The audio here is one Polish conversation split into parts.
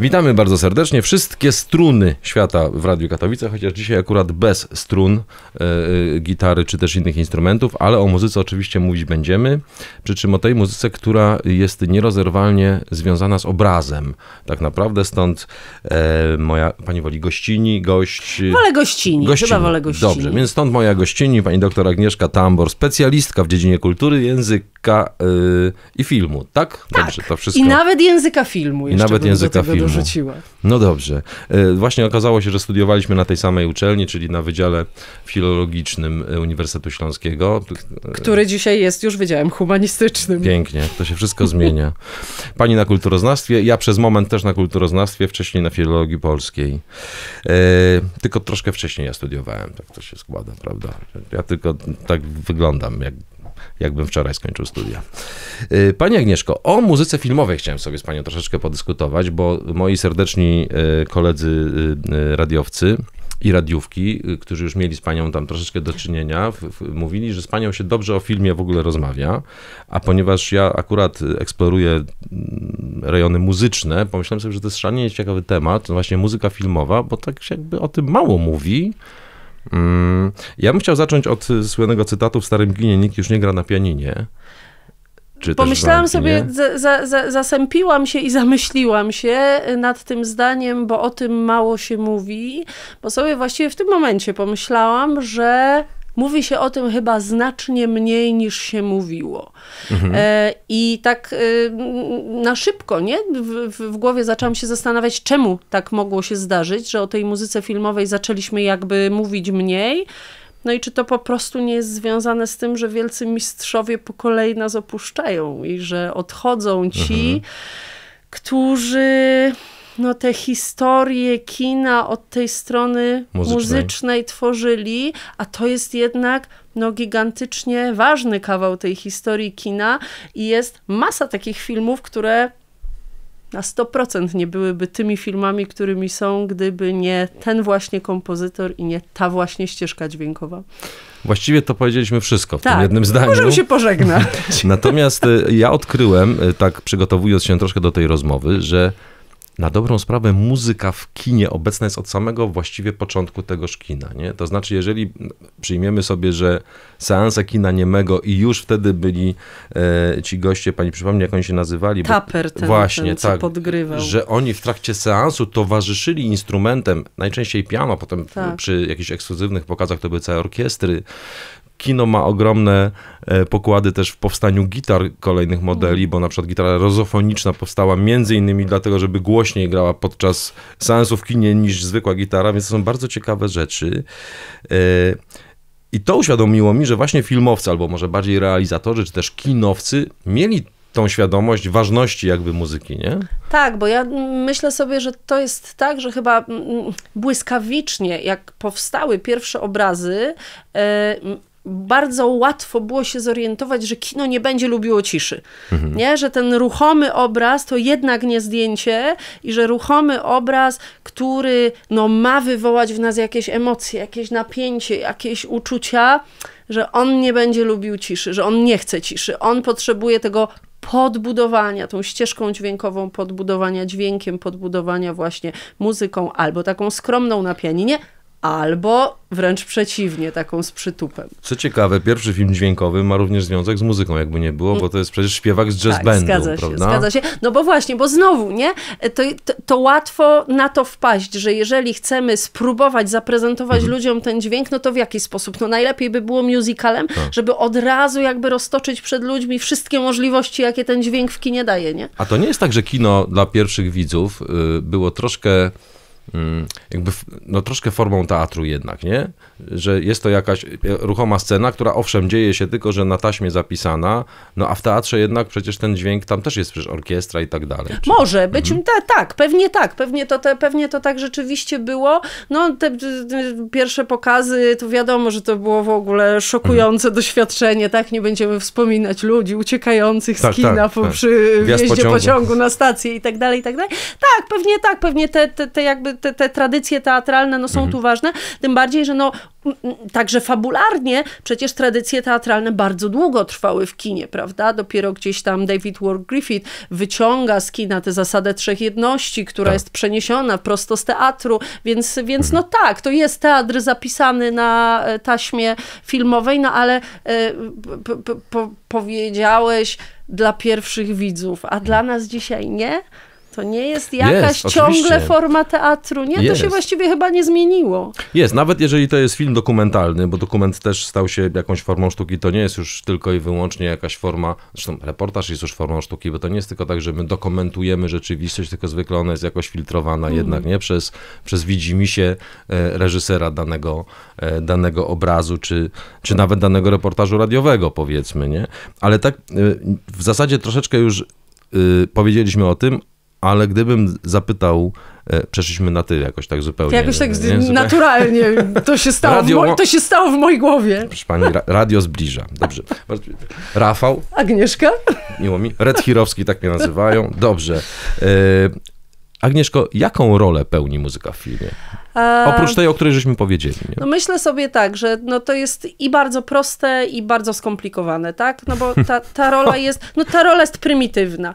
Witamy bardzo serdecznie wszystkie struny świata w Radiu Katowice, chociaż dzisiaj akurat bez strun, yy, gitary czy też innych instrumentów, ale o muzyce oczywiście mówić będziemy, przy czym o tej muzyce, która jest nierozerwalnie związana z obrazem. Tak naprawdę stąd yy, moja, pani woli gościni, gość... Wolę gościni, gościni, chyba wolę gościni. Dobrze, więc stąd moja gościni, pani doktor Agnieszka Tambor, specjalistka w dziedzinie kultury, języka yy, i filmu, tak? tak? Dobrze, to wszystko. I nawet języka filmu. I nawet języka filmu. No dobrze. E, właśnie okazało się, że studiowaliśmy na tej samej uczelni, czyli na Wydziale Filologicznym Uniwersytetu Śląskiego. Który dzisiaj jest już Wydziałem Humanistycznym. Pięknie, to się wszystko zmienia. Pani na kulturoznawstwie, ja przez moment też na kulturoznawstwie, wcześniej na filologii polskiej. E, tylko troszkę wcześniej ja studiowałem, tak to się składa, prawda? Ja tylko tak wyglądam, jak jakbym wczoraj skończył studia. Y, Pani Agnieszko, o muzyce filmowej chciałem sobie z panią troszeczkę podyskutować, bo moi serdeczni y, koledzy y, radiowcy i radiówki, którzy już mieli z panią tam troszeczkę do czynienia, mówili, że z panią się dobrze o filmie w ogóle rozmawia, a ponieważ ja akurat eksploruję mm, rejony muzyczne, pomyślałem sobie, że to jest szalenie ciekawy temat, właśnie muzyka filmowa, bo tak się jakby o tym mało mówi, Mm, ja bym chciał zacząć od słynnego cytatu w Starym Glinie nikt już nie gra na pianinie. Czy Pomyślałam sobie, za, za, za, zasępiłam się i zamyśliłam się nad tym zdaniem, bo o tym mało się mówi, bo sobie właściwie w tym momencie pomyślałam, że Mówi się o tym chyba znacznie mniej niż się mówiło. Mhm. E, I tak e, na szybko, nie? W, w, w, głowie zaczęłam się zastanawiać, czemu tak mogło się zdarzyć, że o tej muzyce filmowej zaczęliśmy jakby mówić mniej. No i czy to po prostu nie jest związane z tym, że wielcy mistrzowie po kolei nas opuszczają i że odchodzą ci, mhm. którzy no, te historie kina od tej strony muzycznej. muzycznej tworzyli, a to jest jednak no, gigantycznie ważny kawał tej historii kina i jest masa takich filmów, które na 100% nie byłyby tymi filmami, którymi są, gdyby nie ten właśnie kompozytor i nie ta właśnie ścieżka dźwiękowa. Właściwie to powiedzieliśmy wszystko w tak, tym jednym zdaniu. Możemy się pożegnać. Natomiast y, ja odkryłem, y, tak przygotowując się troszkę do tej rozmowy, że na dobrą sprawę muzyka w kinie obecna jest od samego właściwie początku tegoż kina. Nie? To znaczy, jeżeli przyjmiemy sobie, że seanse kina niemego i już wtedy byli e, ci goście, pani przypomni, jak oni się nazywali. Taper ten, właśnie, ten, co tak, podgrywał. Że oni w trakcie seansu towarzyszyli instrumentem, najczęściej piano, potem tak. przy jakichś ekskluzywnych pokazach to były całe orkiestry, Kino ma ogromne e, pokłady też w powstaniu gitar kolejnych modeli, bo na przykład gitara rozofoniczna powstała między innymi dlatego, żeby głośniej grała podczas seansu w kinie niż zwykła gitara, więc to są bardzo ciekawe rzeczy. E, I to uświadomiło mi, że właśnie filmowcy, albo może bardziej realizatorzy, czy też kinowcy mieli tą świadomość ważności jakby muzyki, nie? Tak, bo ja myślę sobie, że to jest tak, że chyba mm, błyskawicznie, jak powstały pierwsze obrazy, e, bardzo łatwo było się zorientować, że kino nie będzie lubiło ciszy. Mhm. Nie? Że ten ruchomy obraz to jednak nie zdjęcie i że ruchomy obraz, który no, ma wywołać w nas jakieś emocje, jakieś napięcie, jakieś uczucia, że on nie będzie lubił ciszy, że on nie chce ciszy. On potrzebuje tego podbudowania, tą ścieżką dźwiękową, podbudowania dźwiękiem, podbudowania właśnie muzyką albo taką skromną na pianinie, albo wręcz przeciwnie, taką z przytupem. Co ciekawe, pierwszy film dźwiękowy ma również związek z muzyką, jakby nie było, bo to jest przecież śpiewak z jazz tak, bandu, zgadza prawda? się, Zgadza się, no bo właśnie, bo znowu, nie? To, to, to łatwo na to wpaść, że jeżeli chcemy spróbować zaprezentować mhm. ludziom ten dźwięk, no to w jaki sposób? No najlepiej by było musicalem, tak. żeby od razu jakby roztoczyć przed ludźmi wszystkie możliwości, jakie ten dźwięk w kinie daje, nie? A to nie jest tak, że kino dla pierwszych widzów y, było troszkę Mm, jakby no troszkę formą teatru jednak, nie? Że jest to jakaś e, ruchoma scena, która owszem dzieje się tylko, że na taśmie zapisana, no a w teatrze jednak przecież ten dźwięk, tam też jest przecież orkiestra i tak dalej. Czy... Może być, mhm. ta, tak, pewnie tak, pewnie to, te, pewnie to tak rzeczywiście było. No te, pierwsze pokazy, to wiadomo, że to było w ogóle szokujące mhm. doświadczenie, tak? Nie będziemy wspominać ludzi uciekających z tak, kina tak, po, tak. przy wjeździe pociągu. pociągu. na stację i tak dalej, i tak dalej. Tak, pewnie tak, pewnie te, te, te jakby te, te tradycje teatralne no, są mhm. tu ważne, tym bardziej, że no, także fabularnie przecież tradycje teatralne bardzo długo trwały w kinie, prawda? Dopiero gdzieś tam David Ward Griffith wyciąga z kina tę zasadę trzech jedności, która tak. jest przeniesiona prosto z teatru, więc, więc no mhm. tak, to jest teatr zapisany na e, taśmie filmowej, no ale e, po, powiedziałeś dla pierwszych widzów, a dla mhm. nas dzisiaj nie? To nie jest jakaś jest, ciągle oczywiście. forma teatru. Nie, jest. to się właściwie chyba nie zmieniło. Jest, nawet jeżeli to jest film dokumentalny, bo dokument też stał się jakąś formą sztuki, to nie jest już tylko i wyłącznie jakaś forma, zresztą reportaż jest już formą sztuki, bo to nie jest tylko tak, że my dokumentujemy rzeczywistość, tylko zwykle ona jest jakoś filtrowana mm. jednak, nie? Przez, przez widzimisię e, reżysera danego, e, danego obrazu, czy, czy nawet danego reportażu radiowego, powiedzmy, nie? Ale tak e, w zasadzie troszeczkę już y, powiedzieliśmy o tym, ale gdybym zapytał, e, przeszliśmy na ty jakoś tak zupełnie. Jakoś tak nie? naturalnie to się, stało radio... moj, to się stało w mojej głowie. Proszę pani, radio zbliża. Dobrze. Rafał. Agnieszka. Miło mi. Red Hirowski, tak mnie nazywają. Dobrze. E, Agnieszko, jaką rolę pełni muzyka w filmie? Oprócz tej, o której żeśmy powiedzieli. Nie? No myślę sobie tak, że no to jest i bardzo proste, i bardzo skomplikowane, tak? No bo ta, ta rola jest, no ta rola jest prymitywna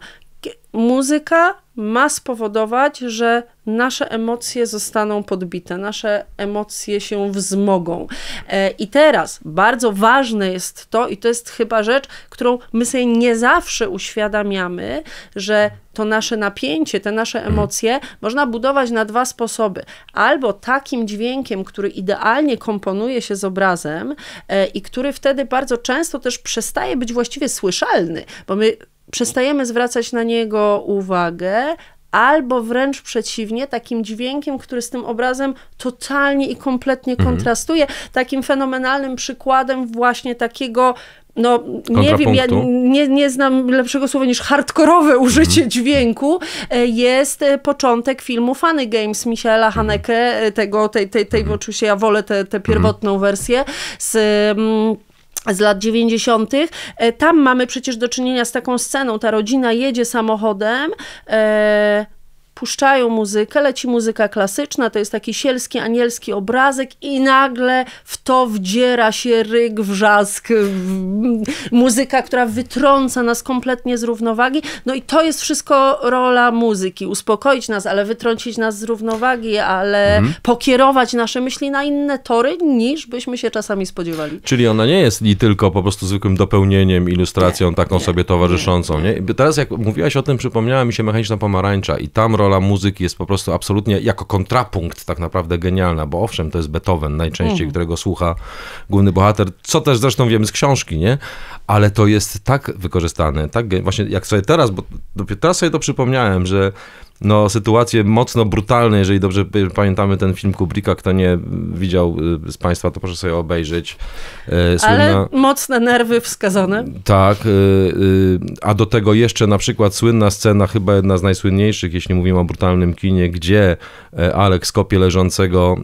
muzyka ma spowodować, że nasze emocje zostaną podbite, nasze emocje się wzmogą. E, I teraz bardzo ważne jest to, i to jest chyba rzecz, którą my sobie nie zawsze uświadamiamy, że to nasze napięcie, te nasze emocje można budować na dwa sposoby. Albo takim dźwiękiem, który idealnie komponuje się z obrazem e, i który wtedy bardzo często też przestaje być właściwie słyszalny, bo my przestajemy zwracać na niego uwagę, albo wręcz przeciwnie, takim dźwiękiem, który z tym obrazem totalnie i kompletnie mhm. kontrastuje. Mhm. Takim fenomenalnym przykładem właśnie takiego no nie wiem, ja nie, nie znam lepszego słowa niż hardkorowe mhm. użycie mm. dźwięku, e, jest e, początek filmu Funny Games Michaela mhm. Haneke, e, tego, tej, tej, tej mm. oczywiście ja wolę tę te, te pierwotną mm. wersję, z mm, z lat 90. E, tam mamy przecież do czynienia z taką sceną. Ta rodzina jedzie samochodem. E, puszczają muzykę, leci muzyka klasyczna, to jest taki sielski, anielski obrazek i nagle w to wdziera się ryk, wrzask, muzyka, która wytrąca nas kompletnie z równowagi. No i to jest wszystko rola muzyki, uspokoić nas, ale wytrącić nas z równowagi, ale mhm. pokierować nasze myśli na inne tory, niż byśmy się czasami spodziewali. Czyli ona nie jest i tylko po prostu zwykłym dopełnieniem, ilustracją nie, taką nie, sobie towarzyszącą. Nie. nie. Teraz jak mówiłaś o tym, przypomniała mi się mechaniczna pomarańcza i tam rola rola muzyki jest po prostu absolutnie jako kontrapunkt tak naprawdę genialna, bo owszem, to jest Beethoven najczęściej, mhm. którego słucha główny bohater, co też zresztą wiemy z książki, nie? Ale to jest tak wykorzystane, tak właśnie jak sobie teraz, bo dopiero teraz sobie to przypomniałem, że no, sytuacje mocno brutalne, jeżeli dobrze pamiętamy ten film Kubricka, kto nie widział y, z Państwa, to proszę sobie obejrzeć. Y, słynna... Ale mocne nerwy wskazane. Tak, y, a do tego jeszcze na przykład słynna scena, chyba jedna z najsłynniejszych, jeśli mówimy o brutalnym kinie, gdzie Aleks kopie leżącego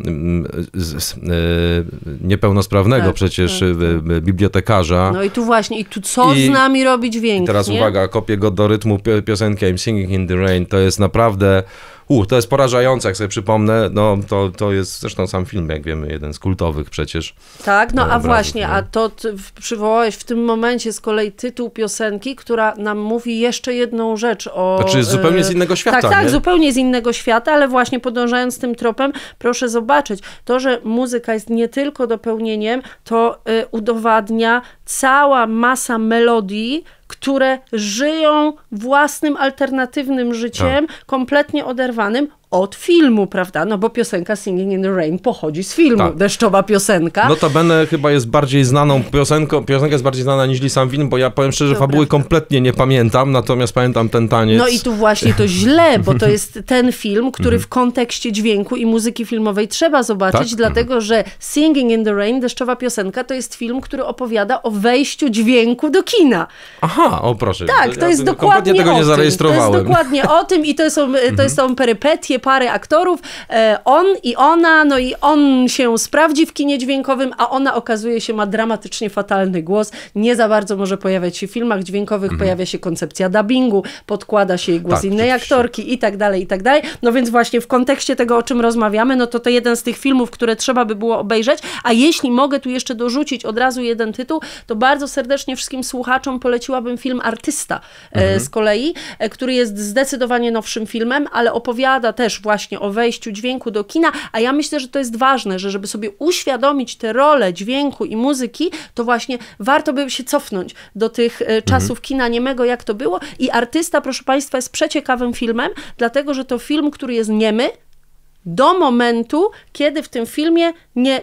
niepełnosprawnego tak, przecież tak. tak. bibliotekarza. No i tu właśnie, i tu co I... z nami robić więcej? Teraz nie? uwaga, kopię go do rytmu piosenki I'm Singing in the Rain, to jest naprawdę naprawdę, u, to jest porażające, jak sobie przypomnę, no to, to jest zresztą sam film, jak wiemy, jeden z kultowych przecież. Tak, no a właśnie, a to przywołałeś w tym momencie z kolei tytuł piosenki, która nam mówi jeszcze jedną rzecz o... Znaczy e, zupełnie z innego świata, Tak, tak, nie? zupełnie z innego świata, ale właśnie podążając tym tropem, proszę zobaczyć, to, że muzyka jest nie tylko dopełnieniem, to e, udowadnia cała masa melodii, które żyją własnym alternatywnym życiem, tak. kompletnie oderwanym od filmu, prawda? No bo piosenka Singing in the Rain pochodzi z filmu, tak. deszczowa piosenka. Notabene chyba jest bardziej znaną piosenką, piosenka jest bardziej znana niż sam film, bo ja powiem szczerze, że fabuły prawda. kompletnie nie pamiętam, natomiast pamiętam ten taniec. No i tu właśnie to źle, bo to jest ten film, który mhm. w kontekście dźwięku i muzyki filmowej trzeba zobaczyć, tak? dlatego że Singing in the Rain, deszczowa piosenka, to jest film, który opowiada o wejściu dźwięku do kina. Aha, o proszę. Tak, to, ja jest dokładnie tego nie zarejestrowałem. To jest dokładnie o tym i to są, to mhm. są perypetie, pary aktorów, e, on i ona, no i on się sprawdzi w kinie dźwiękowym, a ona okazuje się ma dramatycznie fatalny głos, nie za bardzo może pojawiać się w filmach dźwiękowych, mhm. pojawia się koncepcja dubbingu, podkłada się jej tak, głos tak, innej aktorki i tak dalej, i tak dalej. No więc właśnie w kontekście tego, o czym rozmawiamy, no to to jeden z tych filmów, które trzeba by było obejrzeć, a jeśli mogę tu jeszcze dorzucić od razu jeden tytuł, to bardzo serdecznie wszystkim słuchaczom poleciłabym film Artysta e, mhm. z kolei, e, który jest zdecydowanie nowszym filmem, ale opowiada też też właśnie o wejściu dźwięku do kina, a ja myślę, że to jest ważne, że żeby sobie uświadomić te role dźwięku i muzyki, to właśnie warto by się cofnąć do tych e, mhm. czasów mhm. kina niemego, jak to było i artysta, proszę Państwa, jest przeciekawym filmem, dlatego, że to film, który jest niemy, do momentu, kiedy w tym filmie nie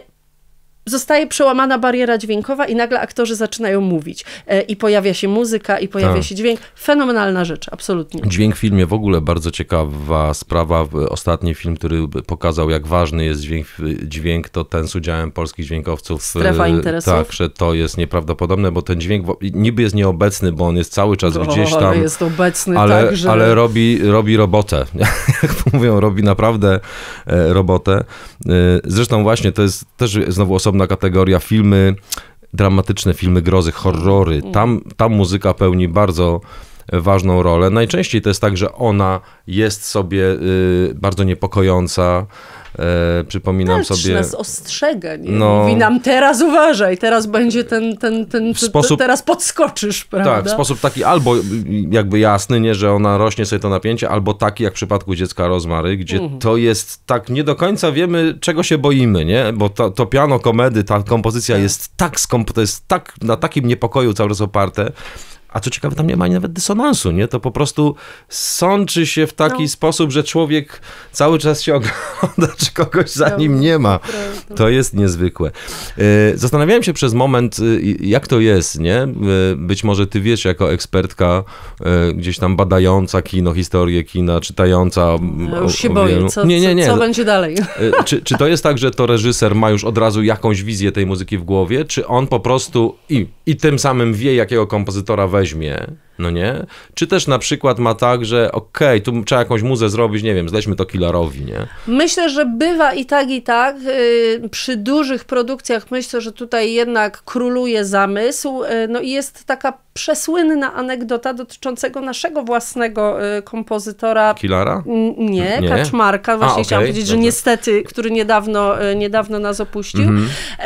zostaje przełamana bariera dźwiękowa i nagle aktorzy zaczynają mówić. E, I pojawia się muzyka, i pojawia tak. się dźwięk. Fenomenalna rzecz, absolutnie. Dźwięk w filmie w ogóle bardzo ciekawa sprawa. Ostatni film, który pokazał, jak ważny jest dźwięk, dźwięk to ten z udziałem polskich dźwiękowców. Strefa e, interesów. Tak, że to jest nieprawdopodobne, bo ten dźwięk niby jest nieobecny, bo on jest cały czas o, gdzieś tam. Ale jest obecny, ale, tak, że... ale robi, robi robotę. jak mówią, robi naprawdę e, robotę. Zresztą właśnie to jest też znowu osobny osobna kategoria filmy, dramatyczne filmy grozy, horrory. Mm. Tam, tam muzyka pełni bardzo ważną rolę. Najczęściej to jest tak, że ona jest sobie y, bardzo niepokojąca, E, przypominam Też sobie. nas ostrzega, nie? No, Mówi nam teraz uważaj, teraz będzie ten, ten, ten, sposób, teraz podskoczysz, prawda? Tak, w sposób taki albo y, jakby jasny, nie, że ona rośnie sobie to napięcie, albo taki jak w przypadku dziecka Rozmary, gdzie mhm. to jest tak, nie do końca wiemy czego się boimy, nie? Bo to, to piano komedy, ta kompozycja tak. jest tak, skomp- to jest tak na takim niepokoju cały czas oparte, a co ciekawe, tam nie ma nawet dysonansu, nie? To po prostu sączy się w taki no. sposób, że człowiek cały czas się ogląda, czy kogoś za nim nie ma. To jest niezwykłe. E, zastanawiałem się przez moment, e, jak to jest, nie? E, być może ty wiesz, jako ekspertka gdzieś tam badająca kino, historię kina, czytająca... Ja już się boję, co, nie, nie, nie. co będzie dalej. Czy, czy to jest tak, że to reżyser ma już od razu jakąś wizję tej muzyki w głowie, czy on po prostu i, i tym samym wie, jakiego kompozytora weźmie weźmie no nie? Czy też na przykład ma tak, że okej, okay, tu trzeba jakąś muzę zrobić, nie wiem, zleśmy to killerowi, nie? Myślę, że bywa i tak, i tak. Y, przy dużych produkcjach myślę, że tutaj jednak króluje zamysł, y, no i jest taka przesłynna anegdota dotyczącego naszego własnego y, kompozytora. Kilara? Nie, nie, Kaczmarka. Właśnie A, okay, chciałam powiedzieć, dobrze. że niestety, który niedawno, niedawno nas opuścił, mm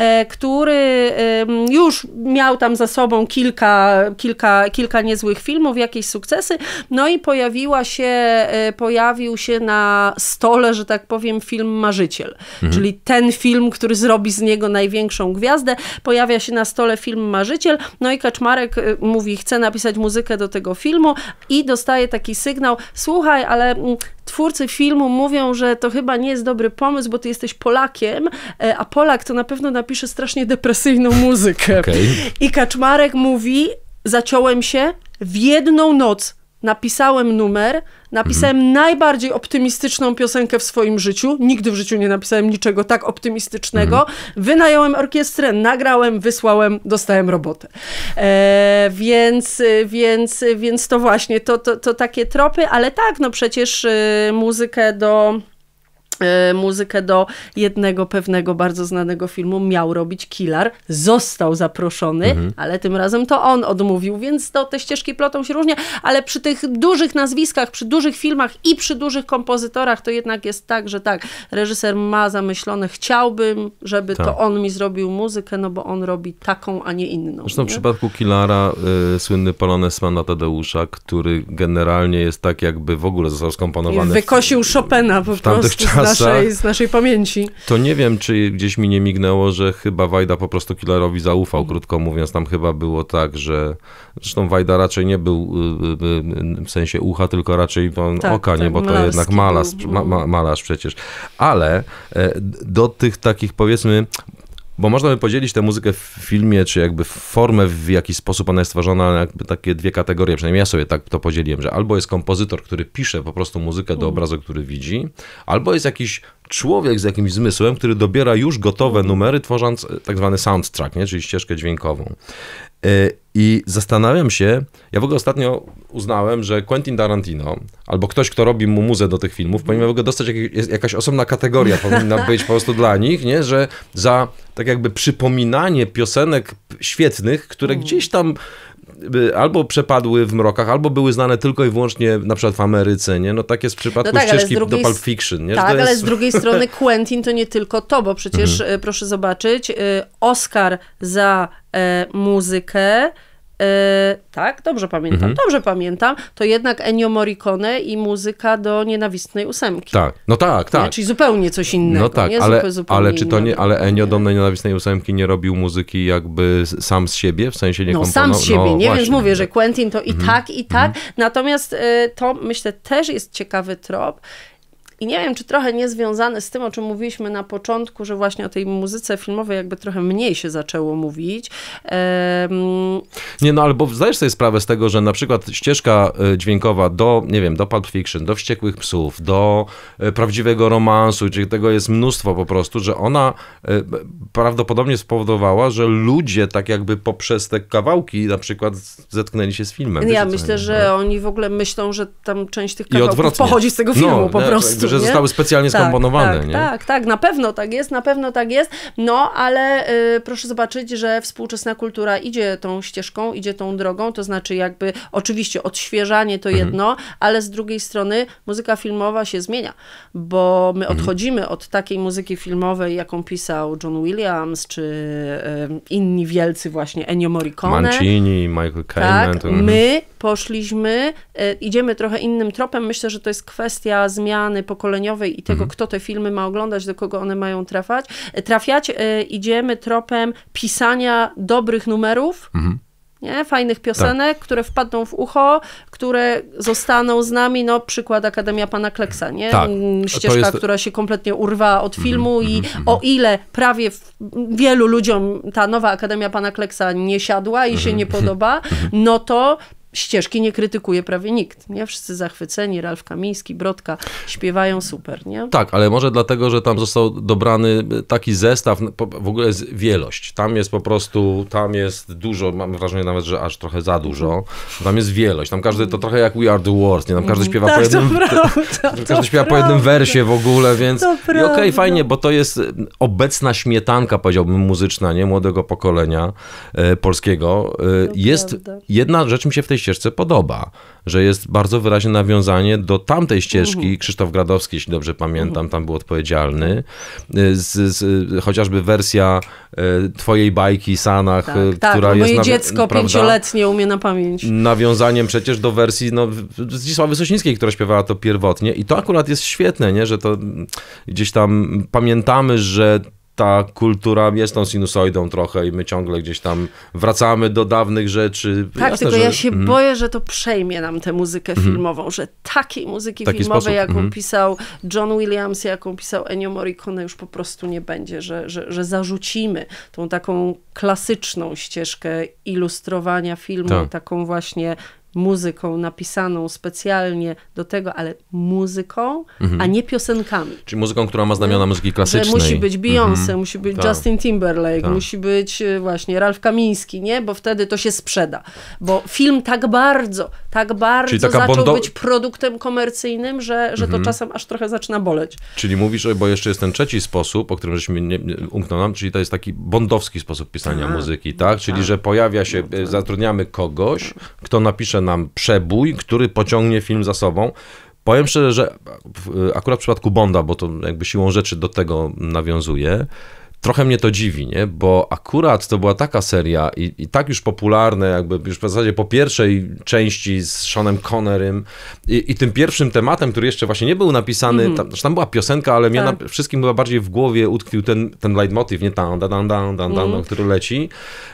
-hmm. który już miał tam za sobą kilka, kilka, kilka niezłych filmów, jakieś sukcesy, no i pojawiła się, e, pojawił się na stole, że tak powiem, film Marzyciel, mhm. czyli ten film, który zrobi z niego największą gwiazdę, pojawia się na stole film Marzyciel, no i Kaczmarek e, mówi, chce napisać muzykę do tego filmu i dostaje taki sygnał, słuchaj, ale mm, twórcy filmu mówią, że to chyba nie jest dobry pomysł, bo ty jesteś Polakiem, e, a Polak to na pewno napisze strasznie depresyjną muzykę. Okay. I Kaczmarek mówi, zaciąłem się, w jedną noc napisałem numer, napisałem mhm. najbardziej optymistyczną piosenkę w swoim życiu. Nigdy w życiu nie napisałem niczego tak optymistycznego. Mhm. Wynająłem orkiestrę, nagrałem, wysłałem, dostałem robotę. E, więc, więc, więc to właśnie, to, to, to takie tropy, ale tak, no przecież y, muzykę do Y, muzykę do jednego pewnego bardzo znanego filmu miał robić Kilar. Został zaproszony, mhm. ale tym razem to on odmówił, więc to te ścieżki plotą się różnie, ale przy tych dużych nazwiskach, przy dużych filmach i przy dużych kompozytorach to jednak jest tak, że tak, reżyser ma zamyślone, chciałbym, żeby tak. to on mi zrobił muzykę, no bo on robi taką, a nie inną. Zresztą nie? w przypadku Kilara y, słynny Polones Pana Tadeusza, który generalnie jest tak jakby w ogóle został skomponowany. Wykosił w, Chopina po w prostu z naszej, z naszej pamięci. To nie wiem, czy gdzieś mi nie mignęło, że chyba Wajda po prostu Killerowi zaufał, krótko mówiąc. Tam chyba było tak, że zresztą Wajda raczej nie był y, y, y, w sensie ucha, tylko raczej tak, oka, nie, tak, bo to jednak malarz, ma, ma, malarz przecież. Ale e, do tych takich powiedzmy bo można by podzielić tę muzykę w filmie, czy jakby formę, w jaki sposób ona jest stworzona, na jakby takie dwie kategorie, przynajmniej ja sobie tak to podzieliłem, że albo jest kompozytor, który pisze po prostu muzykę do mm. obrazu, który widzi, albo jest jakiś człowiek z jakimś zmysłem, który dobiera już gotowe numery, tworząc e, tak zwany soundtrack, nie? czyli ścieżkę dźwiękową. E, I zastanawiam się, ja w ogóle ostatnio uznałem, że Quentin Tarantino, albo ktoś, kto robi mu muzę do tych filmów, powinien w ogóle dostać jak, jakaś osobna kategoria, powinna być po prostu dla nich, nie? że za tak jakby przypominanie piosenek świetnych, które mm. gdzieś tam Y, albo przepadły w mrokach, albo były znane tylko i wyłącznie na przykład w Ameryce, nie? No tak jest w przypadku no tak, ścieżki drugiej... do Pulp Fiction, nie? Tak, jest... ale z drugiej strony Quentin to nie tylko to, bo przecież, mhm. y, proszę zobaczyć, y, Oscar za e, muzykę, E, tak, dobrze pamiętam, mhm. dobrze pamiętam, to jednak Ennio Morricone i muzyka do nienawistnej ósemki. Tak, no tak, tak. Nie? Czyli zupełnie coś innego. No tak, nie? ale, zupełnie ale czy to nie, ale Ennio do nienawistnej ósemki nie robił muzyki jakby sam z siebie, w sensie nie No sam z no, siebie, no, nie? Właśnie. Więc mówię, że Quentin to i mhm. tak, i tak. Mhm. Natomiast e, to myślę też jest ciekawy trop, i nie wiem, czy trochę niezwiązane z tym, o czym mówiliśmy na początku, że właśnie o tej muzyce filmowej jakby trochę mniej się zaczęło mówić. Um... Nie, no albo zdajesz sobie sprawę z tego, że na przykład ścieżka e, dźwiękowa do, nie wiem, do Pulp Fiction, do Wściekłych Psów, do e, prawdziwego romansu, czyli tego jest mnóstwo po prostu, że ona e, prawdopodobnie spowodowała, że ludzie tak jakby poprzez te kawałki na przykład zetknęli się z filmem. Ja myślę, że oni w ogóle myślą, że tam część tych kawałków pochodzi z tego no, filmu no, po prostu że nie? zostały specjalnie tak, skomponowane. Tak, nie? tak, tak, na pewno tak jest, na pewno tak jest. No, ale y, proszę zobaczyć, że współczesna kultura idzie tą ścieżką, idzie tą drogą, to znaczy jakby oczywiście odświeżanie to mhm. jedno, ale z drugiej strony muzyka filmowa się zmienia, bo my mhm. odchodzimy od takiej muzyki filmowej, jaką pisał John Williams, czy y, inni wielcy właśnie, Ennio Morricone. Mancini, Michael tak, Kamen. Tak, my mhm poszliśmy, e, idziemy trochę innym tropem. Myślę, że to jest kwestia zmiany pokoleniowej i tego, mhm. kto te filmy ma oglądać, do kogo one mają trafiać. E, trafiać. E, idziemy tropem pisania dobrych numerów. Mhm. Nie? Fajnych piosenek, tak. które wpadną w ucho, które zostaną z nami. No, przykład Akademia Pana Kleksa, nie? Tak. Mm, ścieżka, jest... która się kompletnie urwa od mhm, filmu mm -hmm, i mm -hmm. o ile prawie wielu ludziom ta nowa Akademia Pana Kleksa nie siadła i mm -hmm. się mhm, nie mhm, podoba, no to ścieżki nie krytykuje prawie nikt. Nie wszyscy zachwyceni, Ralf Kamiński, Brodka śpiewają super, nie? Tak, ale może dlatego, że tam został dobrany y, taki zestaw, w ogóle jest wielość. Tam jest po prostu, tam jest dużo, mam wrażenie nawet, że aż trochę za dużo. Tam jest wielość. Tam każdy to trochę jak We Are the World, nie? Tam każdy mhm. śpiewa tak, po jednym prawda, każdy śpiewa prawda. po jednym wersie w ogóle, więc okej, okay, fajnie, bo to jest y, obecna śmietanka, powiedziałbym, muzyczna, nie młodego pokolenia e, polskiego. E, jest prawda. jedna rzecz mi się w tej ścieżce podoba, że jest bardzo wyraźne nawiązanie do tamtej ścieżki. Mhm. Krzysztof Gradowski, jeśli dobrze pamiętam, mhm. tam był odpowiedzialny. Y, z, z, chociażby wersja y, twojej bajki Sanach, tak, y, tak która tak, jest... Moje dziecko prawda, pięcioletnie umie na pamięć. Nawiązaniem przecież do wersji no, Zdzisławy Sosińskiej, która śpiewała to pierwotnie i to akurat jest świetne, nie? że to gdzieś tam pamiętamy, że ta kultura jest tą sinusoidą trochę i my ciągle gdzieś tam wracamy do dawnych rzeczy. Tak, Jasne, tylko że... ja się mm. boję, że to przejmie nam tę muzykę mm. filmową, że takiej muzyki Taki filmowej, sposób. jaką mm. pisał John Williams, jaką pisał Ennio Morricone już po prostu nie będzie, że, że, że zarzucimy tą taką klasyczną ścieżkę ilustrowania filmu, tak. taką właśnie muzyką napisaną specjalnie do tego, ale muzyką, mhm. a nie piosenkami. Czyli muzyką, która ma znamiona muzyki klasycznej. Że musi być mhm. Beyoncé, mhm. musi być tak. Justin Timberlake, tak. musi być e, właśnie Ralf Kamiński, nie? Bo wtedy to się sprzeda. Bo film tak bardzo, tak bardzo zaczął bondo... być produktem komercyjnym, że, że mhm. to czasem aż trochę zaczyna boleć. Czyli mówisz, bo jeszcze jest ten trzeci sposób, o którym żeśmy nie, umknął nam, czyli to jest taki bondowski sposób pisania tak. muzyki, tak? Czyli, że pojawia się, e, zatrudniamy kogoś, kto napisze nam przebój, który pociągnie film za sobą. Powiem szczerze, że y, akurat w przypadku Bonda, bo to jakby siłą rzeczy do tego nawiązuje, trochę mnie to dziwi, nie? bo akurat to była taka seria i, i tak już popularne, jakby już w zasadzie po pierwszej części z Seanem Connerym i, i tym pierwszym tematem, który jeszcze właśnie nie był napisany, mm -hmm. tam, znaczy tam była piosenka, ale tak. mnie na, wszystkim chyba bardziej w głowie utkwił ten, ten leitmotiv, nie tam, dan, dan, dan, dan, dan, mhm. mm. który leci,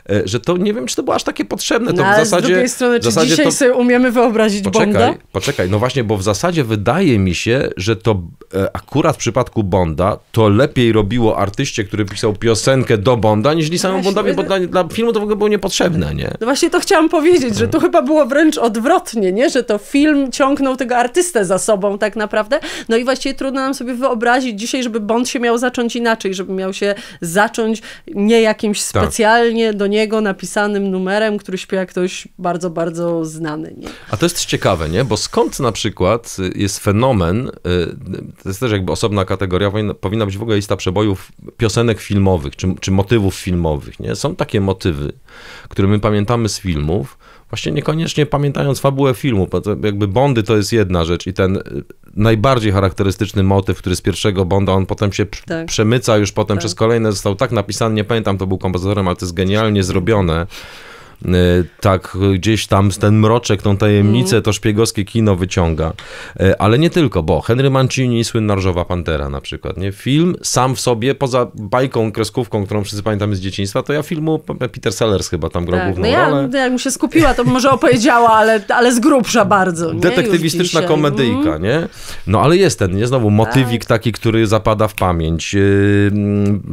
e, że to nie wiem, czy to było aż takie potrzebne. To no, w zasadzie, z drugiej strony, czy zasadzie dzisiaj to... sobie umiemy wyobrazić poczekaj, Bonda? Poczekaj, no właśnie, bo w zasadzie wydaje mi się, że to e, akurat w przypadku Bonda to lepiej robiło artyście, który pisał napisał piosenkę do Bonda, niż samą Bondowi, bo dla, dla, filmu to w ogóle było niepotrzebne, nie? No właśnie to chciałam powiedzieć, że tu no. chyba było wręcz odwrotnie, nie? Że to film ciągnął tego artystę za sobą tak naprawdę. No i właściwie trudno nam sobie wyobrazić dzisiaj, żeby Bond się miał zacząć inaczej, żeby miał się zacząć nie jakimś tak. specjalnie tak. do niego napisanym numerem, który śpiewa ktoś bardzo, bardzo znany, nie? A to jest ciekawe, nie? Bo skąd na przykład jest fenomen, y, to jest też jakby osobna kategoria, powinna być w ogóle lista przebojów piosenek filmowych, czy, czy motywów filmowych. Nie? Są takie motywy, które my pamiętamy z filmów, właśnie niekoniecznie pamiętając fabułę filmu. Jakby Bondy to jest jedna rzecz i ten y, najbardziej charakterystyczny motyw, który z pierwszego Bonda, on potem się tak. przemyca już potem tak. przez kolejne, został tak napisany, nie pamiętam, to był kompozytorem, ale to jest genialnie zrobione. Y, tak gdzieś tam ten mroczek, tą tajemnicę, mhm. to szpiegowskie kino wyciąga. Y, ale nie tylko, bo Henry Mancini, słynna Różowa Pantera na przykład, nie? Film sam w sobie, poza bajką, kreskówką, którą wszyscy pamiętamy z dzieciństwa, to ja filmu, Peter Sellers chyba tam grał tak, główną no ja, rolę. No się skupiła, to może opowiedziała, ale, ale z grubsza bardzo. Nie? Detektywistyczna komedyjka, mhm. nie? No ale jest ten, nie? Znowu motywik tak. taki, który zapada w pamięć. Y, mm,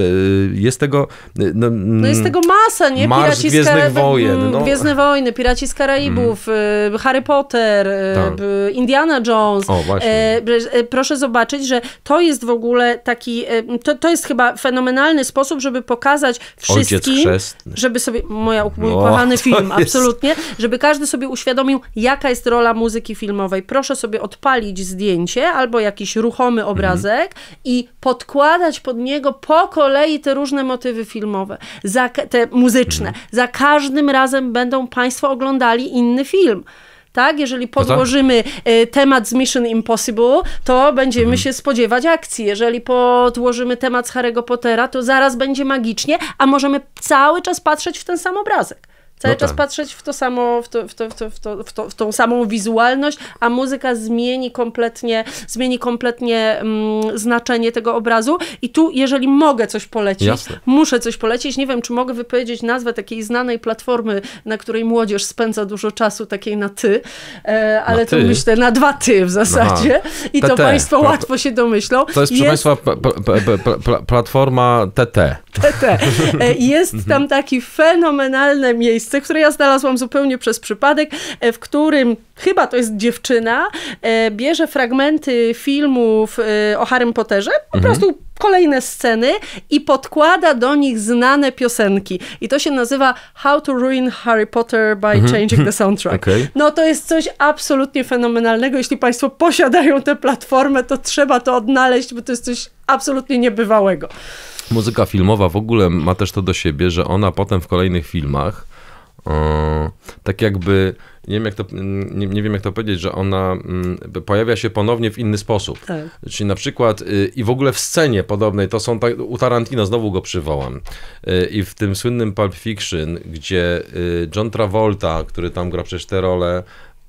jest tego... No, no jest mm, tego masa, nie? Marsz Piraci Gwiezdnych Wojen. Mm, no. Gwiezdne Wojny, Piraci z Karaibów, mm. Harry Potter, y, tak. Indiana Jones. O, e, e, proszę zobaczyć, że to jest w ogóle taki, e, to, to jest chyba fenomenalny sposób, żeby pokazać wszystkim, żeby sobie, moja, mój no, kochany film, jest... absolutnie, żeby każdy sobie uświadomił, jaka jest rola muzyki filmowej. Proszę sobie odpalić zdjęcie albo jakiś ruchomy mhm. obrazek mm. i podkładać pod niego po kolei te różne motywy filmowe, za, te muzyczne. Mm. Za każdym razem razem będą Państwo oglądali inny film. Tak? Jeżeli tak? podłożymy e, temat z Mission Impossible, to będziemy mhm. się spodziewać akcji. Jeżeli podłożymy temat z Harry'ego Pottera, to zaraz będzie magicznie, a możemy cały czas patrzeć w ten sam obrazek. Cały no czas tak. patrzeć w to samo, w, to, w, to, w, to, w, to, w, to, w tą samą wizualność, a muzyka zmieni kompletnie, zmieni kompletnie mm, znaczenie tego obrazu. I tu, jeżeli mogę coś polecić, Jasne. muszę coś polecić. Nie wiem, czy mogę wypowiedzieć nazwę takiej znanej platformy, na której młodzież spędza dużo czasu, takiej na ty, e, ale na to myślę na dwa ty w zasadzie. Aha. I to Państwo łatwo się domyślą. To jest, proszę Państwa, platforma TT. TT. E, jest tam takie fenomenalne miejsce, które ja znalazłam zupełnie przez przypadek, e, w którym chyba to jest dziewczyna, e, bierze fragmenty filmów o Harrym Potterze, po mhm. prostu kolejne sceny i podkłada do nich znane piosenki. I to się nazywa How to Ruin Harry Potter by mhm. Changing the Soundtrack. Okay. No to jest coś absolutnie fenomenalnego. Jeśli Państwo posiadają tę platformę, to trzeba to odnaleźć, bo to jest coś absolutnie niebywałego. Muzyka filmowa w ogóle ma też to do siebie, że ona potem w kolejnych filmach e, tak jakby, nie wiem jak to, nie, nie, wiem jak to powiedzieć, że ona mm, pojawia się ponownie w inny sposób. Tak. Czyli na przykład y, i w ogóle w scenie podobnej, to są tak, u Tarantino, znowu go przywołam, y, i w tym słynnym Pulp Fiction, gdzie y, John Travolta, który tam gra przecież te role,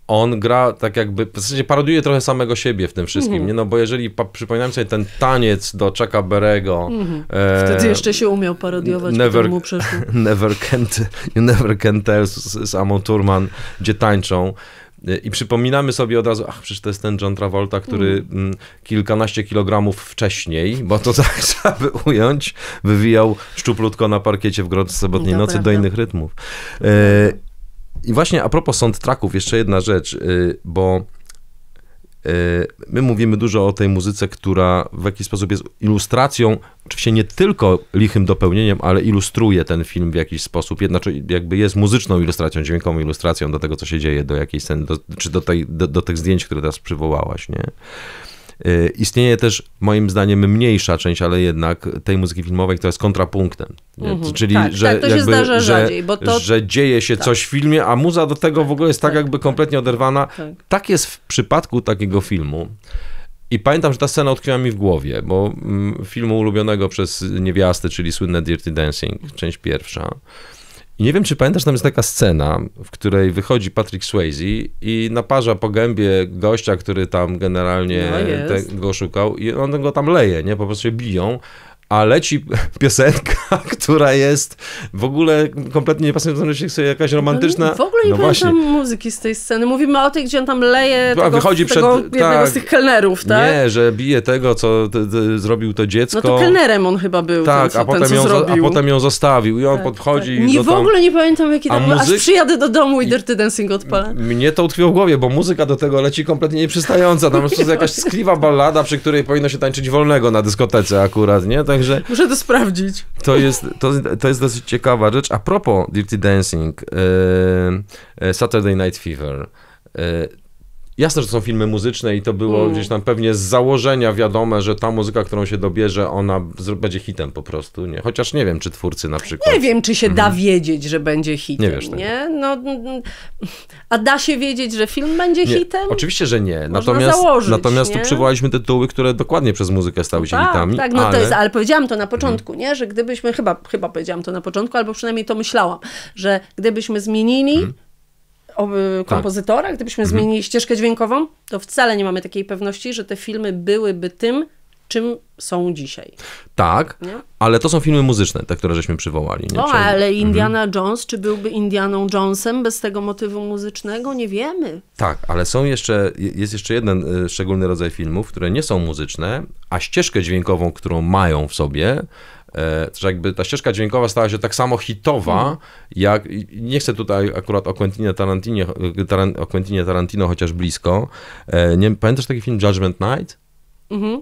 on gra tak jakby, w zasadzie paroduje trochę samego siebie w tym wszystkim, mm -hmm. nie? No bo jeżeli przypominam sobie ten taniec do Chucka Berego. Mm -hmm. e, Wtedy jeszcze się umiał parodiować, never, mu przeszło. Never can, you never can tell z, z Turman, gdzie tańczą. E, I przypominamy sobie od razu, ach, przecież to jest ten John Travolta, który mhm. mm. kilkanaście kilogramów wcześniej, bo to tak trzeba by ująć, wywijał szczuplutko na parkiecie w Grodce Sobotniej no Nocy prawda. do innych rytmów. E, i właśnie a propos soundtracków, jeszcze jedna rzecz, y, bo y, my mówimy dużo o tej muzyce, która w jakiś sposób jest ilustracją, oczywiście nie tylko lichym dopełnieniem, ale ilustruje ten film w jakiś sposób, jednocześnie jakby jest muzyczną ilustracją, dźwiękową ilustracją do tego, co się dzieje, do jakiejś sceny, do, czy do, tej, do, do tych zdjęć, które teraz przywołałaś, nie? Y, istnieje też, moim zdaniem, mniejsza część, ale jednak tej muzyki filmowej, która jest kontrapunktem. Mhm. Czyli, tak, że, tak, to jakby, się zdarza że, rzadziej, bo to... że dzieje się tak. coś w filmie, a muza do tego w ogóle jest tak, tak. jakby kompletnie oderwana. Tak, tak. tak jest w przypadku takiego filmu. I pamiętam, że ta scena utkwiła mi w głowie, bo mm, filmu ulubionego przez niewiastę, czyli słynne Dirty Dancing, część pierwsza. I nie wiem, czy pamiętasz, tam jest taka scena, w której wychodzi Patrick Swayze i naparza po gębie gościa, który tam generalnie no, go szukał i on go tam leje, nie? Po prostu się biją a leci piosenka, która jest w ogóle kompletnie niepasująca, się sobie jakaś romantyczna. No w ogóle nie no pamiętam właśnie. muzyki z tej sceny. Mówimy o tej, gdzie on tam leje tego, wychodzi przed, tego tak. jednego tak, z tych kelnerów, tak? Nie, że bije tego, co zrobił to dziecko. No to kelnerem on chyba był, tak, ten, a, potem ten, ją, zrobił. a potem ją zostawił i on tak, podchodzi tak. Nie, w ogóle nie pamiętam, jaki tam muzyk... aż przyjadę do domu i Dirty Dancing odpala. Mnie to utkwiło w głowie, bo muzyka do tego leci kompletnie nieprzystająca. Tam jest jakaś skliwa ballada, przy której powinno się tańczyć wolnego na dyskotece akurat, nie? Także Muszę to sprawdzić. To jest, to, to jest dosyć ciekawa rzecz. A propos Dirty Dancing, yy, yy, Saturday Night Fever, yy, Jasne, że są filmy muzyczne i to było mm. gdzieś tam pewnie z założenia wiadome, że ta muzyka, którą się dobierze, ona będzie hitem po prostu, nie? Chociaż nie wiem, czy twórcy na przykład... Nie wiem, czy się da mhm. wiedzieć, że będzie hitem, nie? Wiesz nie? No, a da się wiedzieć, że film będzie nie, hitem? Oczywiście, że nie. Można natomiast założyć, natomiast nie? tu przywołaliśmy tytuły, które dokładnie przez muzykę stały się no tak, hitami. Tak, no ale... to jest, ale powiedziałam to na mhm. początku, nie? Że gdybyśmy, chyba, chyba powiedziałam to na początku, albo przynajmniej to myślałam, że gdybyśmy zmienili... Mhm kompozytora, gdybyśmy tak. zmienili mhm. ścieżkę dźwiękową, to wcale nie mamy takiej pewności, że te filmy byłyby tym, czym są dzisiaj. Tak, nie? ale to są filmy muzyczne, te, które żeśmy przywołali. Nie? ale mhm. Indiana mhm. Jones, czy byłby Indianą Jonesem bez tego motywu muzycznego? Nie wiemy. Tak, ale są jeszcze, jest jeszcze jeden y, szczególny rodzaj filmów, które nie są muzyczne, a ścieżkę dźwiękową, którą mają w sobie, że jakby ta ścieżka dźwiękowa stała się tak samo hitowa, mhm. jak, nie chcę tutaj akurat o Quentinie Tarantino, e, Taran, o Quentinie Tarantino chociaż blisko, e, nie, pamiętasz taki film Judgment Night? Mhm.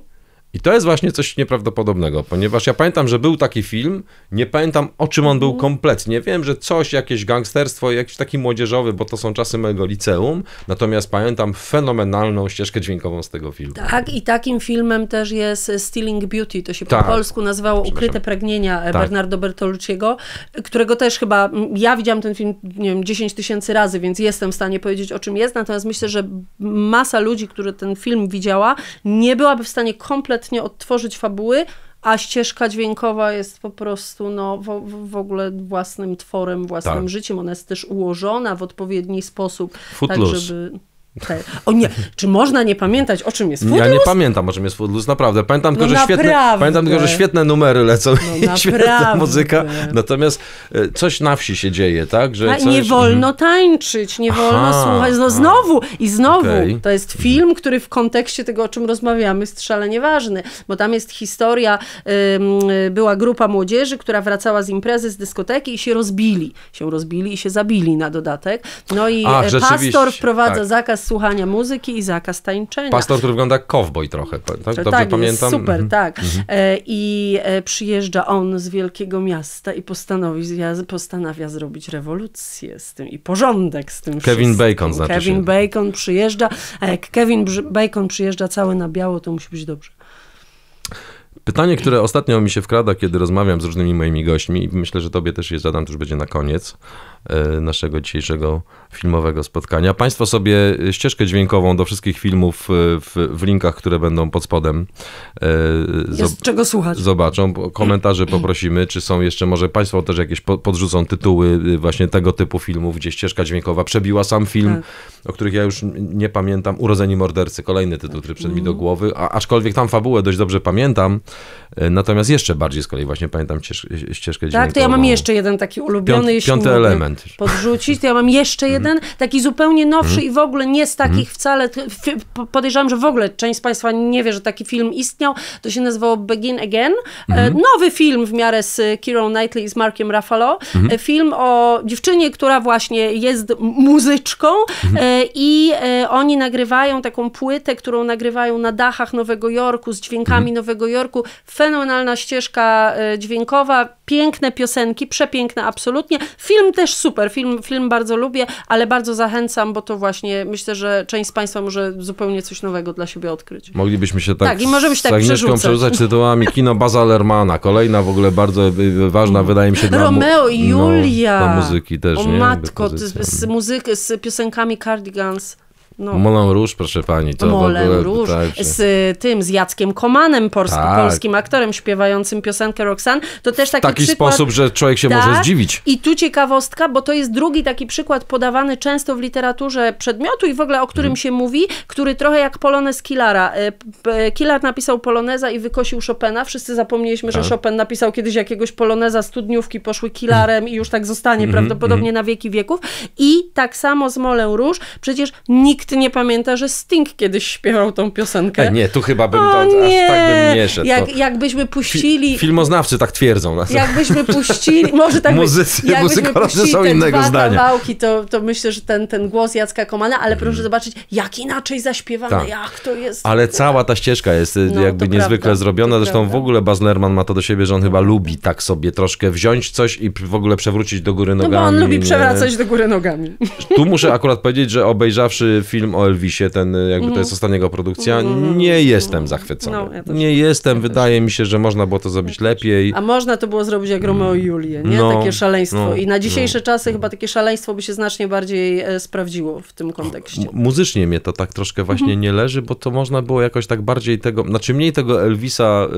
I to jest właśnie coś nieprawdopodobnego, ponieważ ja pamiętam, że był taki film, nie pamiętam o czym on był mhm. kompletnie. Wiem, że coś, jakieś gangsterstwo, jakiś taki młodzieżowy, bo to są czasy mojego liceum, natomiast pamiętam fenomenalną ścieżkę dźwiękową z tego filmu. Tak, i takim filmem też jest Stealing Beauty, to się tak. po polsku nazywało Ukryte Pragnienia e, tak. Bernardo Bertolucciego, którego też chyba, ja widziałam ten film, nie wiem, 10 tysięcy razy, więc jestem w stanie powiedzieć o czym jest, natomiast myślę, że masa ludzi, które ten film widziała, nie byłaby w stanie kompletnie kompletnie odtworzyć fabuły, a ścieżka dźwiękowa jest po prostu no, w, w ogóle własnym tworem, własnym tak. życiem. Ona jest też ułożona w odpowiedni sposób. Tak, Footloose. Tak, żeby... Te... O nie, czy można nie pamiętać, o czym jest Footloose? Ja nie pamiętam, o czym jest Footloose, naprawdę. Pamiętam, no tylko, że świetne, pamiętam tylko, że świetne numery lecą no i świetna muzyka. Natomiast e, coś na wsi się dzieje, tak? Że A, coś... Nie wolno mhm. tańczyć, nie Aha. wolno słuchać. No znowu i znowu. Okay. To jest mhm. film, który w kontekście tego, o czym rozmawiamy, jest szalenie ważny, bo tam jest historia, była grupa młodzieży, która wracała z imprezy, z dyskoteki i się rozbili. Się rozbili i się zabili na dodatek. No i e, pastor wprowadza tak. zakaz słuchania muzyki i zakaz tańczenia. Pastor, który wygląda jak cowboy trochę, tak? Dobrze tak, pamiętam? Jest super, mhm. tak. Mhm. E, I e, przyjeżdża on z wielkiego miasta i postanowi, postanawia zrobić rewolucję z tym i porządek z tym Kevin wszystkim. Bacon znaczy Kevin się. Bacon przyjeżdża, a e, jak Kevin Bacon przyjeżdża cały na biało, to musi być dobrze. Pytanie, które ostatnio mi się wkrada, kiedy rozmawiam z różnymi moimi gośćmi i myślę, że tobie też je zadam, to już będzie na koniec. E, naszego dzisiejszego filmowego spotkania. Państwo sobie ścieżkę dźwiękową do wszystkich filmów e, w, w linkach, które będą pod spodem. E, z czego słuchać. Zobaczą, komentarze poprosimy, czy są jeszcze, może Państwo też jakieś podrzucą tytuły y, właśnie tego typu filmów, gdzie ścieżka dźwiękowa przebiła sam film, tak. o których ja już nie pamiętam, Urodzeni Mordercy, kolejny tytuł, który przyszedł mi do mhm. głowy, a, aczkolwiek tam fabułę dość dobrze pamiętam, natomiast jeszcze bardziej z kolei właśnie pamiętam ścieżkę dźwiękową. Tak, to ja mam jeszcze jeden taki ulubiony, Piąt, Piąty element. Piętrz. podrzucić. ja mam jeszcze mhm. jeden, taki zupełnie nowszy mhm. i w ogóle nie z takich mhm. wcale, podejrzewam, że w ogóle część z Państwa nie wie, że taki film istniał. To się nazywało Begin Again. E, nowy film w miarę z Kirą Knightley i z Markiem Ruffalo. E, film o dziewczynie, która właśnie jest muzyczką e, i oni nagrywają taką płytę, którą nagrywają na dachach Nowego Jorku z dźwiękami Nowego Jorku. Fenomenalna ścieżka dźwiękowa, piękne piosenki, przepiękne absolutnie. Film też super film, film bardzo lubię, ale bardzo zachęcam, bo to właśnie myślę, że część z Państwa może zupełnie coś nowego dla siebie odkryć. Moglibyśmy się tak, tak i możemy się tak przerzucać. przerzucać tytułami Kino Baza Lermana, kolejna w ogóle bardzo y, y, ważna mm. wydaje mi się dla Romeo i no, Julia. No, dla muzyki też, o nie? matko, z, z, muzyk, z piosenkami Cardigans. No. Molę Róż, proszę pani, to Molę w ogóle, Róż, z tym, z Jackiem Komanem, tak. polskim aktorem śpiewającym piosenkę Roxanne, to też taki, taki przykład... sposób, że człowiek się tak. może zdziwić. I tu ciekawostka, bo to jest drugi taki przykład podawany często w literaturze przedmiotu i w ogóle o którym hmm. się mówi, który trochę jak Polonez Kilara. E, e, Kilar napisał Poloneza i wykosił Chopina. Wszyscy zapomnieliśmy, że tak. Chopin napisał kiedyś jakiegoś Poloneza, studniówki poszły Kilarem i już tak zostanie mhm, prawdopodobnie mhm. na wieki wieków. I tak samo z Molę Róż, przecież nikt nikt nie pamięta, że Sting kiedyś śpiewał tą piosenkę. E, nie, tu chyba bym o, to, nie. tak bym nie szedł. Jak, jakbyśmy puścili... Fi, filmoznawcy tak twierdzą. Na no. Jakbyśmy puścili... Może tak Muzycy, by, jakbyśmy puścili są te innego dwa zdania. kawałki, to, to myślę, że ten, ten głos Jacka Komana, ale proszę mm. zobaczyć, jak inaczej zaśpiewane, tak. jak to jest. Ale cała ta ścieżka jest y, no, jakby niezwykle prawda, zrobiona. Zresztą prawda. w ogóle Baslerman ma to do siebie, że on chyba lubi tak sobie troszkę wziąć coś i w ogóle przewrócić do góry nogami. No bo on lubi przewracać do góry nogami. Tu muszę akurat powiedzieć, że obejrzawszy film film o Elvisie, ten y, jakby mm to jest mhm. ostatnia jego produkcja, mhm. nie jestem zachwycony. No, ja nie jestem, ja wydaje mi się, że można było to zrobić lepiej. A można to było zrobić jak Romeo i mm. Julię, nie? No, takie szaleństwo. No, I na no. dzisiejsze czasy chyba takie szaleństwo by się znacznie bardziej e, sprawdziło w tym kontekście. Muzycznie mnie to tak troszkę właśnie mm nie leży, bo to można było jakoś tak bardziej tego, znaczy mniej tego Elvisa y,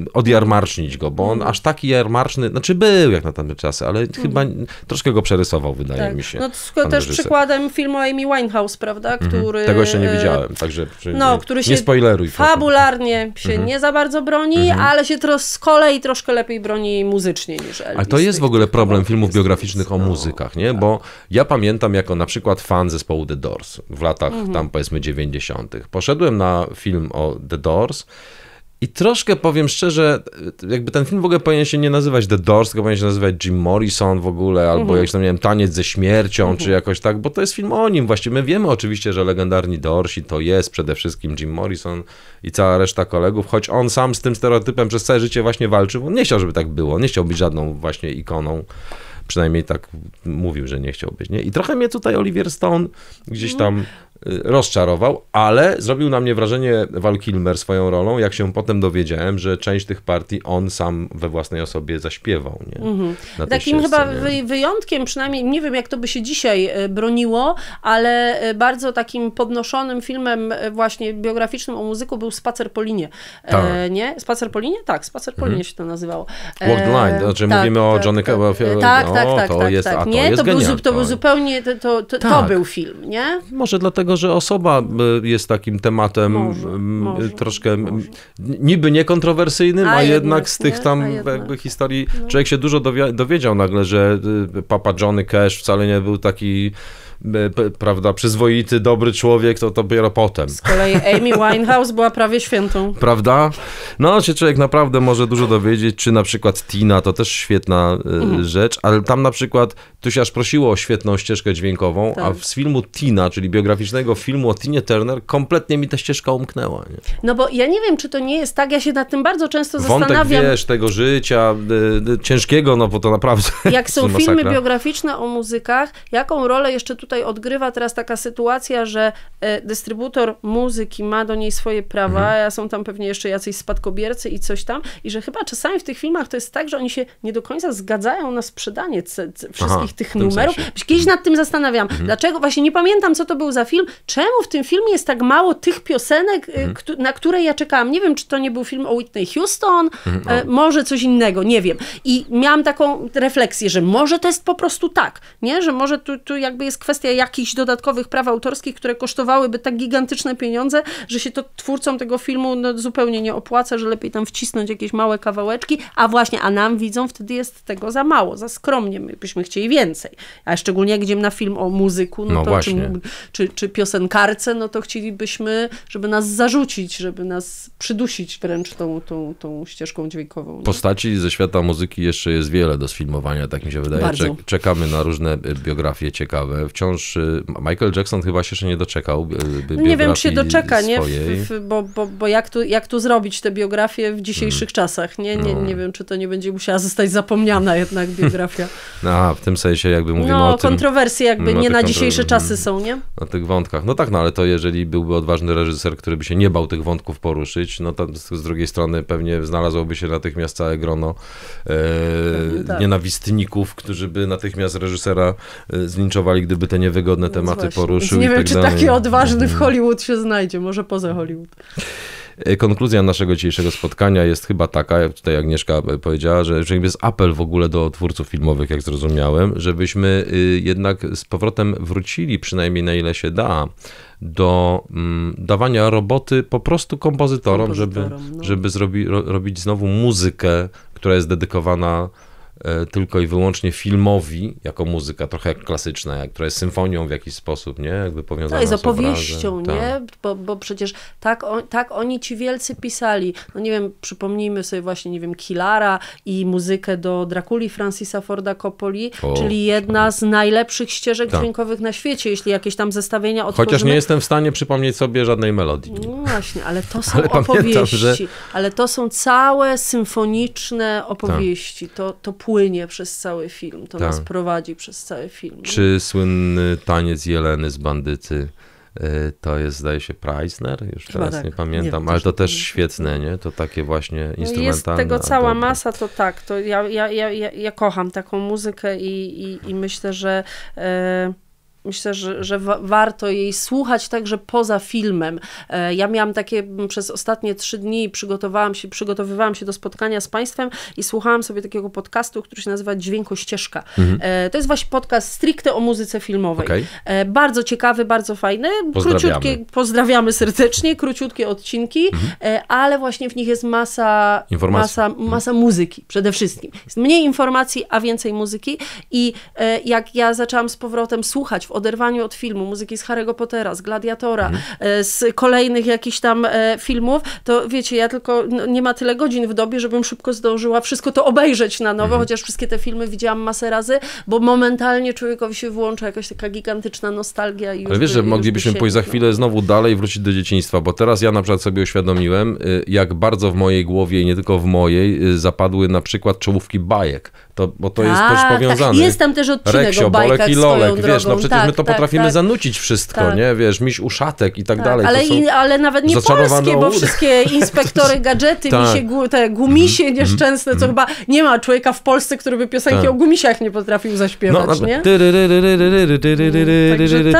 y, odjarmarcznić go, bo on mhm. aż taki jarmarczny, znaczy był jak na tamte czasy, ale mm chyba troszkę go przerysował, wydaje tak. mi się. No też przykładem filmu Amy Winehouse, prawda? prawda? Mhm. Który, Tego jeszcze nie e, widziałem, także no, który się nie spoileruj. Fabularnie proszę. się mhm. nie za bardzo broni, mhm. ale się tro, z kolei troszkę lepiej broni muzycznie niż Elvis. Ale to jest w ogóle problem filmów biograficznych o no. muzykach, nie? Tak. Bo ja pamiętam jako na przykład fan zespołu The Doors w latach tam powiedzmy 90. Poszedłem na film o The Doors i troszkę powiem szczerze, jakby ten film w ogóle powinien się nie nazywać The Doors, tylko powinien się nazywać Jim Morrison w ogóle, albo mhm. tam, nie wiem, Taniec ze śmiercią, czy mhm. jakoś tak, bo to jest film o nim. Właściwie my wiemy oczywiście, że legendarni Dorsi to jest przede wszystkim Jim Morrison i cała reszta kolegów, choć on sam z tym stereotypem przez całe życie właśnie walczył. On nie chciał, żeby tak było, nie chciał być żadną właśnie ikoną przynajmniej tak mówił, że nie chciał być. Nie? I trochę mnie tutaj Oliver Stone gdzieś no, tam. Y, rozczarował, ale zrobił na mnie wrażenie Val Kilmer swoją rolą, jak się potem dowiedziałem, że część tych partii on sam we własnej osobie zaśpiewał. Nie? Mhm. Takim chyba wyjątkiem, przynajmniej nie wiem jak to by się dzisiaj y, broniło, ale y, bardzo takim podnoszonym filmem właśnie biograficznym o muzyku był Spacer po linie. E, tak. nie? Spacer po linie? Tak, Spacer po linie mhm. się to nazywało. E, World Line, znaczy tak, mówimy tak, tak. E, tak, o Johnny tak, Cavalfield. Tak, tak, tak. tak, jest, tak. Nie, to, był, to był zupełnie, to, to, to, był film, nie? Może dlatego dlatego że osoba y, jest takim tematem może, może, troszkę może. niby niekontrowersyjnym, a, a jednak, z tych nie? tam historii no. człowiek się dużo dowiedział nagle, że y, papa Johnny Cash wcale nie był taki prawda, przyzwoity, dobry człowiek, to, to dopiero potem. Z kolei Amy Winehouse była prawie świętą. Prawda? No, się człowiek naprawdę może dużo dowiedzieć, czy na przykład Tina, to też świetna y, mhm. rzecz, ale tam na przykład, tu się aż prosiło o świetną ścieżkę dźwiękową, tak. a z filmu Tina, czyli biograficznego filmu o Tinie Turner, kompletnie mi ta ścieżka umknęła. Nie? No bo ja nie wiem, czy to nie jest tak, ja się nad tym bardzo często Wątek, zastanawiam. wiesz, tego życia y, y, ciężkiego, no bo to naprawdę... Jak są filmy biograficzne o muzykach, jaką rolę jeszcze tu tutaj odgrywa teraz taka sytuacja, że e, dystrybutor muzyki ma do niej swoje prawa, mhm. a są tam pewnie jeszcze jacyś spadkobiercy i coś tam, i że chyba czasami w tych filmach to jest tak, że oni się nie do końca zgadzają na sprzedanie wszystkich Aha, tych numerów. Sensie. Kiedyś nad tym zastanawiam, mhm. dlaczego, właśnie nie pamiętam, co to był za film, czemu w tym filmie jest tak mało tych piosenek, e, mhm. na które ja czekałam. Nie wiem, czy to nie był film o Whitney Houston, mhm, e, no. może coś innego, nie wiem. I miałam taką refleksję, że może to jest po prostu tak, nie? że może tu, tu jakby jest kwestia kwestia jakichś dodatkowych praw autorskich, które kosztowałyby tak gigantyczne pieniądze, że się to twórcom tego filmu no, zupełnie nie opłaca, że lepiej tam wcisnąć jakieś małe kawałeczki, a właśnie, a nam widzą wtedy jest tego za mało, za skromnie, my byśmy chcieli więcej. A szczególnie jak idziemy na film o muzyku, no, no to, czy, czy, czy piosenkarce, no to chcielibyśmy, żeby nas zarzucić, żeby nas przydusić wręcz tą, tą, tą ścieżką dźwiękową. Nie? Postaci ze świata muzyki jeszcze jest wiele do sfilmowania, tak mi się wydaje. czekamy na różne biografie ciekawe. Wciąż wciąż y, Michael Jackson chyba się jeszcze nie doczekał. Y, no nie wiem, czy się doczeka, nie? W, w, bo, bo, bo jak, tu, jak tu zrobić tę biografię w dzisiejszych mm. czasach? Nie, nie, no. nie wiem, czy to nie będzie musiała zostać zapomniana jednak biografia. No, w tym sensie jakby mówimy no, o No, kontrowersje jakby mm, nie na dzisiejsze mm, czasy są, nie? Na tych wątkach. No tak, no ale to jeżeli byłby odważny reżyser, który by się nie bał tych wątków poruszyć, no to z drugiej strony pewnie znalazłoby się natychmiast całe grono e, tak. nienawistników, którzy by natychmiast reżysera e, zlinczowali, gdyby te niewygodne no tematy no poruszył. Więc nie wiem, tak czy dalej. taki odważny w mhm. Hollywood się znajdzie, może poza Hollywood. E, konkluzja naszego dzisiejszego spotkania jest chyba taka, jak tutaj Agnieszka e, powiedziała, że jest apel w ogóle do twórców filmowych, jak zrozumiałem, żebyśmy y, jednak z powrotem wrócili, przynajmniej na ile się da, do mm, dawania roboty po prostu kompozytorom, kompozytorom żeby, no. żeby zrobi, ro, robić znowu muzykę, która jest dedykowana E, tylko i wyłącznie filmowi, jako muzyka, trochę jak klasyczna, która jest symfonią w jakiś sposób, nie? Jakby powiązana no tak, i z opowieścią, z nie? Tak. Bo, bo przecież tak, on, tak oni ci wielcy pisali. No nie wiem, przypomnijmy sobie właśnie, nie wiem, Kilara i muzykę do Drakuli Francisa Forda Coppoli, o, czyli jedna z najlepszych ścieżek tak. dźwiękowych na świecie, jeśli jakieś tam zestawienia otworzymy. Chociaż nie jestem w stanie przypomnieć sobie żadnej melodii. No właśnie, ale to są ale opowieści. Pamiętam, że... Ale to są całe symfoniczne opowieści. Tak. To, to płynie przez cały film, to tak. nas prowadzi przez cały film. Czy słynny taniec Jeleny z Bandyty e, to jest, zdaje się, Preisner, już Chyba teraz tak. nie pamiętam, nie, ale to też świetne, nie? To takie właśnie no instrumentalne. Jest tego cała masa, to tak, to ja, ja, ja, ja kocham taką muzykę i, i, i myślę, że... Yy myślę, że, że wa warto jej słuchać także poza filmem. E, ja miałam takie przez ostatnie trzy dni przygotowałam się, przygotowywałam się do spotkania z Państwem i słuchałam sobie takiego podcastu, który się nazywa Dźwiękościeżka. Mhm. E, to jest właśnie podcast stricte o muzyce filmowej. Okay. E, bardzo ciekawy, bardzo fajny. Pozdrawiamy. Króciutkie, pozdrawiamy serdecznie, króciutkie odcinki, mhm. ale właśnie w nich jest masa, masa, masa mhm. muzyki przede wszystkim. Jest mniej informacji, a więcej muzyki i jak ja zaczęłam z powrotem słuchać w oderwaniu od filmu, muzyki z Harry'ego Pottera, z Gladiatora, mhm. E, z kolejnych jakichś tam e, filmów, to wiecie, ja tylko, no, nie ma tyle godzin w dobie, żebym szybko zdążyła wszystko to obejrzeć na nowo, mhm. chociaż wszystkie te filmy widziałam masę razy, bo momentalnie człowiekowi się włącza jakaś taka gigantyczna nostalgia. I Ale wiesz, że moglibyśmy pójść za no. chwilę znowu dalej, wrócić do dzieciństwa, bo teraz ja na przykład sobie uświadomiłem, y, jak bardzo w mojej głowie i nie tylko w mojej y, zapadły na przykład czołówki bajek to, bo to jest też tak, tak. powiązane. Tak. Jest tam też odcinek Reksio, o bajkach Bolek i Lolek, wiesz, no drogą. no przecież tak, my to tak, potrafimy tak. zanucić wszystko, nie? Wiesz, miś uszatek i tak, dalej. Ale, i, ale nawet nie polskie, bo wszystkie inspektory gadżety, misie, te gumisie mhm, mhm, nieszczęsne, co mhm. chyba nie ma człowieka w Polsce, który by piosenki o gumisiach nie potrafił zaśpiewać, no, nie?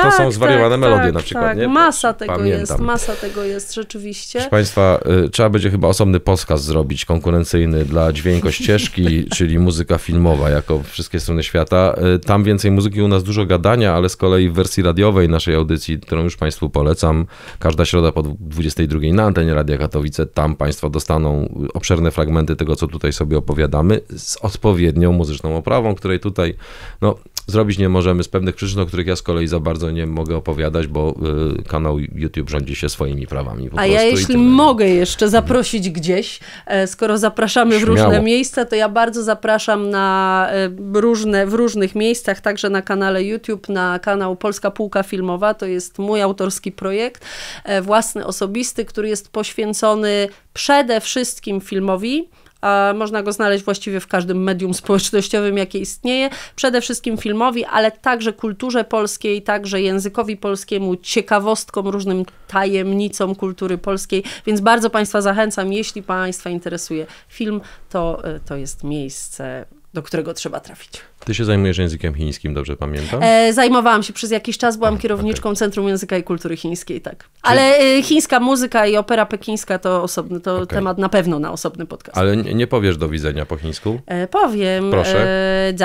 To są zwariowane melodie na przykład, nie? Masa tego jest, masa tego jest rzeczywiście. Proszę Państwa, y, trzeba będzie chyba osobny podcast zrobić, konkurencyjny dla dźwięko ścieżki, czyli muzyka filmowa, jako wszystkie strony świata. E, tam więcej muzyki, u nas dużo gadania, ale z kolei w wersji radiowej naszej audycji, którą już Państwu polecam, każda środa po 22 na antenie Radia Katowice, tam Państwo dostaną obszerne fragmenty tego, co tutaj sobie opowiadamy, z odpowiednią muzyczną oprawą, której tutaj, no, zrobić nie możemy z pewnych przyczyn, o których ja z kolei za bardzo nie mogę opowiadać, bo y, kanał YouTube rządzi się swoimi prawami. A ja jeśli mogę jeszcze zaprosić gdzieś, e, skoro zapraszamy Śmiało. w różne miejsca, to ja bardzo zapraszam na na y, różne, w różnych miejscach, także na kanale YouTube, na kanał Polska Półka Filmowa. To jest mój autorski projekt, e, własny, osobisty, który jest poświęcony przede wszystkim filmowi, a można go znaleźć właściwie w każdym medium społecznościowym, jakie istnieje. Przede wszystkim filmowi, ale także kulturze polskiej, także językowi polskiemu, ciekawostkom, różnym tajemnicom kultury polskiej. Więc bardzo Państwa zachęcam, jeśli Państwa interesuje film, to, e, to jest miejsce do którego trzeba trafić. Ty się zajmujesz językiem chińskim, dobrze pamiętam? E, zajmowałam się przez jakiś czas, byłam A, kierowniczką okay. Centrum Języka i Kultury Chińskiej, tak. Ale e, chińska muzyka i opera pekińska to osobny to okay. temat na pewno na osobny podcast. Ale nie, nie powiesz do widzenia po chińsku? E, powiem. E, Proszę.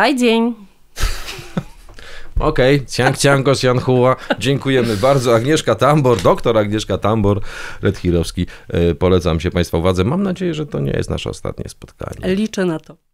E, dzień. Okej, okay. Ciang Ciango Sianhua. Dziękujemy bardzo. Agnieszka Tambor, doktor Agnieszka Tambor, Redchirowski. E, polecam się Państwa uwadze. Mam nadzieję, że to nie jest nasze ostatnie spotkanie. Liczę na to.